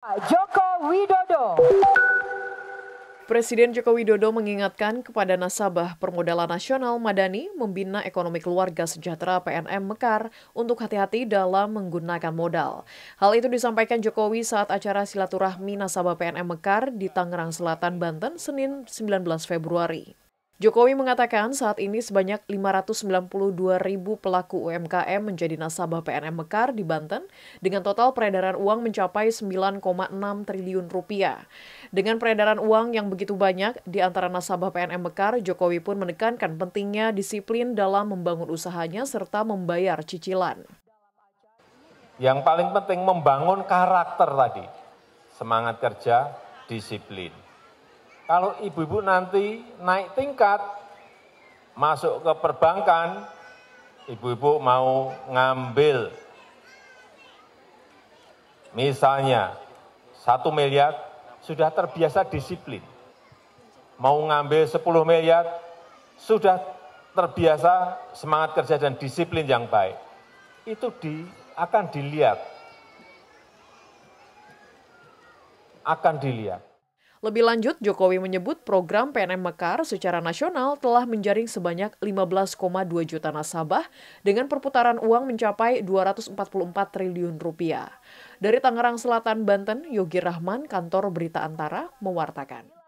Joko Widodo. Presiden Joko Widodo mengingatkan kepada nasabah permodalan nasional Madani membina ekonomi keluarga sejahtera PNM Mekar untuk hati-hati dalam menggunakan modal. Hal itu disampaikan Jokowi saat acara silaturahmi nasabah PNM Mekar di Tangerang Selatan, Banten, Senin 19 Februari. Jokowi mengatakan saat ini sebanyak 592 ribu pelaku UMKM menjadi nasabah PNM Mekar di Banten dengan total peredaran uang mencapai 9,6 triliun rupiah. Dengan peredaran uang yang begitu banyak di antara nasabah PNM Mekar, Jokowi pun menekankan pentingnya disiplin dalam membangun usahanya serta membayar cicilan. Yang paling penting membangun karakter tadi, semangat kerja, disiplin kalau ibu-ibu nanti naik tingkat masuk ke perbankan, ibu-ibu mau ngambil misalnya satu miliar sudah terbiasa disiplin. Mau ngambil 10 miliar sudah terbiasa semangat kerja dan disiplin yang baik. Itu di, akan dilihat. Akan dilihat. Lebih lanjut, Jokowi menyebut program PNM Mekar secara nasional telah menjaring sebanyak 15,2 juta nasabah dengan perputaran uang mencapai 244 triliun rupiah. Dari Tangerang Selatan, Banten, Yogi Rahman, kantor Berita Antara, mewartakan.